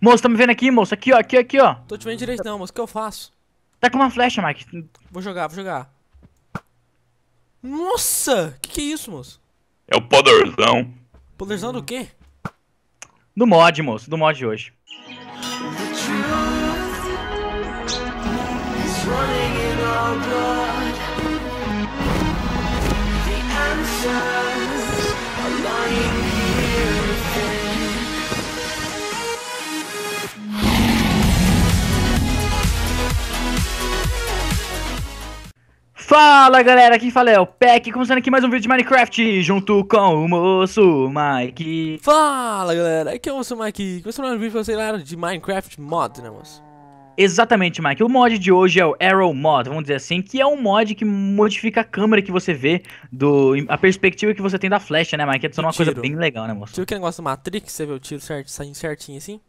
Moço, tá me vendo aqui, moço? Aqui, ó, aqui, aqui, ó. Tô te vendo direito não, moço. O que eu faço? Tá com uma flecha, Mike. Vou jogar, vou jogar. Nossa! Que que é isso, moço? É o poderzão. Poderzão do quê? Do mod, moço. Do mod de hoje. The truth is running in our blood. Fala galera, quem fala é o Peck, começando aqui mais um vídeo de Minecraft junto com o moço Mike. Fala galera, aqui é o moço Mike, começando mais um vídeo pra vocês lá de Minecraft Mod, né moço? Exatamente, Mike. O mod de hoje é o Arrow Mod, vamos dizer assim, que é um mod que modifica a câmera que você vê, do, a perspectiva que você tem da flecha, né, Mike? é uma coisa bem legal, né, moço? Viu que negócio do Matrix? Você vê o tiro certo, saindo certinho assim?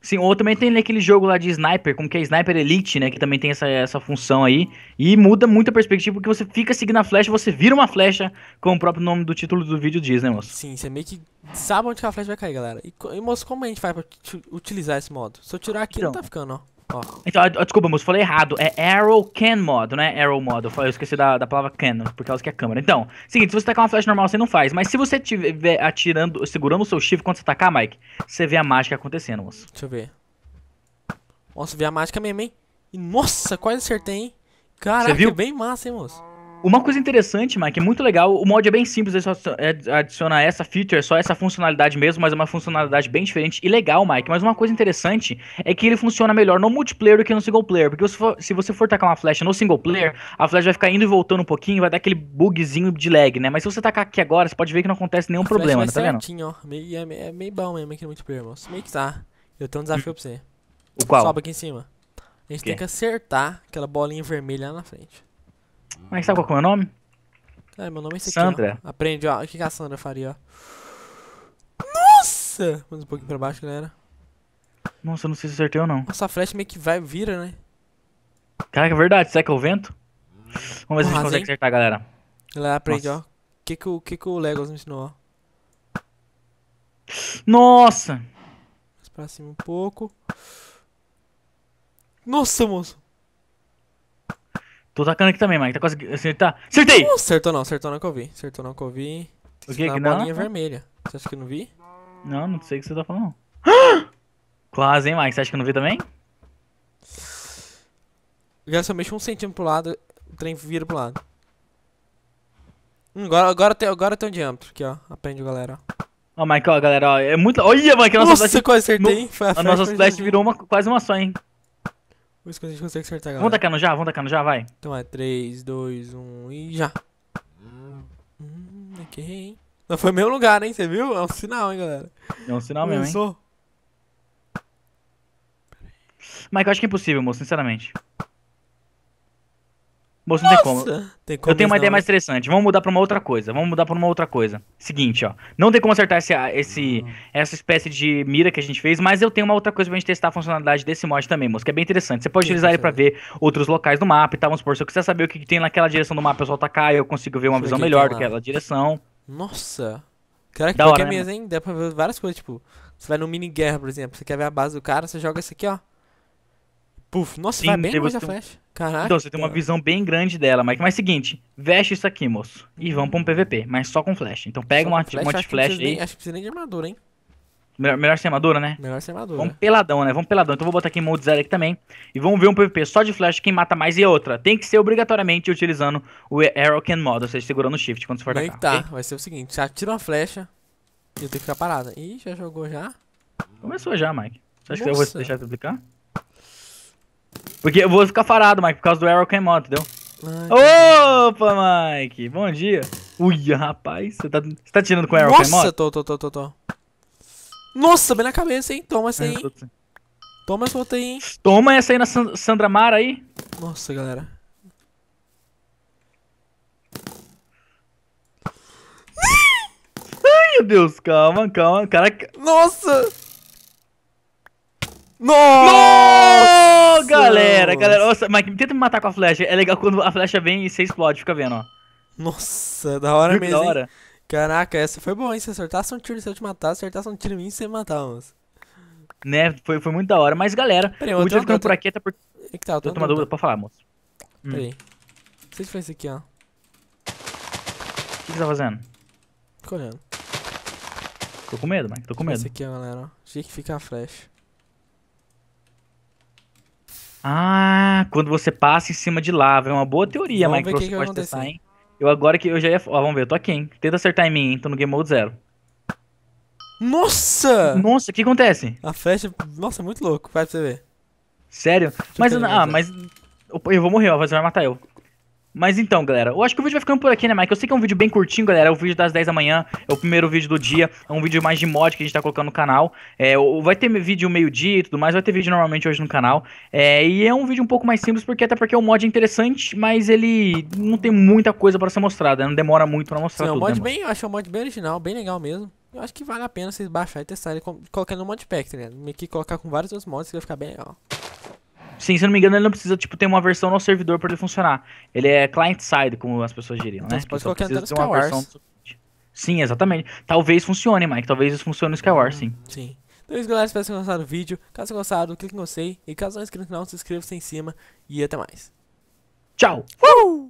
Sim, ou também tem aquele jogo lá de sniper, como que é Sniper Elite, né? Que também tem essa, essa função aí. E muda muito a perspectiva, porque você fica seguindo a flecha, você vira uma flecha, como o próprio nome do título do vídeo diz, né, moço? Sim, você meio que sabe onde que a flecha vai cair, galera. E, e moço, como a gente faz pra utilizar esse modo? Se eu tirar aqui, então, não tá ficando, ó. Então, ó, ah, desculpa, moço, falei errado. É Arrow Can Mod, não é Arrow Mod. Eu esqueci da, da palavra Can, por causa que é câmera. Então, seguinte, se você tacar uma flash normal, você não faz. Mas se você estiver atirando, segurando o seu chifre quando você tacar, Mike, você vê a mágica acontecendo, moço. Deixa eu ver. Nossa, vê a mágica mesmo, hein? nossa, quase acertei, hein? Caraca, você viu? bem massa, hein, moço? Uma coisa interessante, Mike, é muito legal. O mod é bem simples, ele é só é adiciona essa feature, é só essa funcionalidade mesmo, mas é uma funcionalidade bem diferente e legal, Mike. Mas uma coisa interessante é que ele funciona melhor no multiplayer do que no single player. Porque se você for tacar uma flecha no single player, a flecha vai ficar indo e voltando um pouquinho, vai dar aquele bugzinho de lag, né? Mas se você tacar aqui agora, você pode ver que não acontece nenhum a problema, tá certinho, vendo? Ó, meio, é, meio, é meio bom mesmo aqui no multiplayer, mano. Meio que tá. Eu tenho um desafio pra você. O qual? Sobe aqui em cima. A gente tem que acertar aquela bolinha vermelha lá na frente. Mas sabe qual é o meu nome? É, meu nome é esse Sandra. aqui. Sandra. Aprende, ó. O que a Sandra faria, ó. Nossa! Mais um pouquinho pra baixo, galera. Nossa, eu não sei se acertei ou não. Nossa, a flecha meio que vai, vira, né? Caraca, é verdade. Será que é o vento? Vamos ver se a gente consegue acertar, galera. Galera, aprende, Nossa. ó. O que que o, que que o Legos me ensinou, ó. Nossa! Mais pra cima um pouco. Nossa, moço! Tô tacando aqui também, Mike. Tá quase acertar? Tá- acertei! Não, acertou não, acertou não que eu vi. Acertou não que eu vi. O que que não? bolinha vermelha. Você acha que eu não vi? Não, não sei o que você tá falando. Quase, hein, Mike? Você acha que eu não vi também? Já só um centímetro pro lado, o trem vira pro lado. Hum, agora, agora, tem, agora tem um diâmetro aqui, ó. Aprende, galera. Ó, oh, Mike, ó, galera, ó. É muito. Olha, Mike, a nossa Nossa, flash... quase acertei. No... A, a nossa flash virou uma, quase uma só, hein. Vamos ver se a gente consegue acertar, galera. Vamos tacando já, vamos tacando já, vai. Então é 3, 2, 1 e já. Hum, aqui, hein? Não foi meu lugar, hein? Você viu? É um sinal, hein, galera? É um sinal mesmo, Começou. hein? Mike, eu acho que é impossível, moço, sinceramente. Moço, não tem como. Tem como eu tenho uma não. ideia mais interessante. Vamos mudar pra uma outra coisa. Vamos mudar pra uma outra coisa. Seguinte, ó. Não tem como acertar esse, esse, ah. essa espécie de mira que a gente fez, mas eu tenho uma outra coisa pra gente testar a funcionalidade desse mod também, moço, que é bem interessante. Você pode que utilizar ele pra ver outros locais do mapa e tal. Vamos supor, se eu quiser saber o que, que tem naquela direção do mapa, eu solto a e eu consigo ver uma visão melhor daquela direção. Nossa! Caraca, que é hora, é né, mesa, hein? Dá pra ver várias coisas, tipo... Você vai no mini-guerra, por exemplo. Você quer ver a base do cara, você joga isso aqui, ó. Puf, nossa, Sim, vai bem longe a flecha. Caraca. Então você tem uma visão bem grande dela, Mike. Mas seguinte, veste isso aqui, moço. E vamos pra um PVP, mas só com flash. Então pega uma, flash, uma acho flash aí. Nem, acho que precisa nem de armadura, hein? Melhor, melhor armadura, né? Melhor sem armadura. Vamos peladão, né? Vamos peladão. Então vou botar aqui em mode zero aqui também. E vamos ver um PVP só de flash, quem mata mais e outra. Tem que ser obrigatoriamente utilizando o Arrow Can Mod, ou seja, segurando o shift quando você for dar. atacar. Tá, okay? vai ser o seguinte, você atira uma flecha e eu tenho que ficar parado. Ih, já jogou já? Começou já, Mike. Você acha Nossa. que eu vou deixar de publicar? Porque eu vou ficar farado, Mike, por causa do Arrow Can Mod, entendeu? Opa, Mike! Bom dia! Ui, rapaz, você tá, você tá tirando com o Arrow Nossa, Nossa, tô, tô, tô, tô, tô. Nossa, bem na cabeça, hein? Toma essa aí, é, Toma essa outra aí, hein? Toma essa aí na Sandra Mara aí. Nossa, galera. Ai, meu Deus, calma, calma. Caraca. Nossa! Nossa! cara, galera, nossa, Mike, tenta me matar com a flecha. É legal quando a flecha vem e você explode, fica vendo, ó. Nossa, da hora mesmo. Da hora. Hein? Caraca, essa foi boa, hein? Se acertasse um tiro, se eu te matar, se acertasse um tiro em mim, você matar moço. Né, foi, foi muito da hora. Mas, galera, Peraí, eu vou ficando por aqui até porque... É que tá, eu tô, eu uma dúvida pra falar, moço. Hum. Peraí. Hum. você fez aqui, ó? O que você tá fazendo? correndo Tô com medo, Mike, tô com é medo. Esse aqui, ó, galera, ó. Achei que fica a flecha. Ah, quando você passa em cima de lava. É uma boa teoria, vamos Mike, que, que que pode testar, hein? Eu agora que eu já ia. Ó, vamos ver, eu tô aqui, hein? Tenta acertar em mim, hein? Tô no Game Mode Zero. Nossa! Nossa, o que acontece? A flecha. Nossa, é muito louco, vai pra você ver. Sério? Mas. Ah, mas. Eu vou morrer, ó, você vai matar eu. Mas então, galera, eu acho que o vídeo vai ficando por aqui, né, Mike? Eu sei que é um vídeo bem curtinho, galera. É o vídeo das 10 da manhã, é o primeiro vídeo do dia. É um vídeo mais de mod que a gente tá colocando no canal. É, vai ter vídeo meio-dia e tudo mais, vai ter vídeo normalmente hoje no canal. É, e é um vídeo um pouco mais simples, porque até porque o mod é interessante, mas ele não tem muita coisa pra ser mostrada, né? não demora muito pra mostrar Sim, tudo. É um né, mod né, bem, eu acho é um mod bem original, bem legal mesmo. Eu acho que vale a pena vocês baixarem e testarem colocando no modpack, né? Tá ligado? Meio que colocar com vários outros mods que vai ficar bem legal. Sim, se não me engano, ele não precisa, tipo, ter uma versão no servidor para ele funcionar. Ele é client-side, como as pessoas diriam, então né? você pode colocar precisa versão... Sim, exatamente. Talvez funcione, Mike. Talvez isso funcione no Skywars, hum, sim. Sim. Então é isso, galera. Espero que tenham gostado do vídeo. Caso tenham gostado, clique em gostei. E caso não é inscrito no canal, se inscreva-se em cima. E até mais. Tchau! Uh!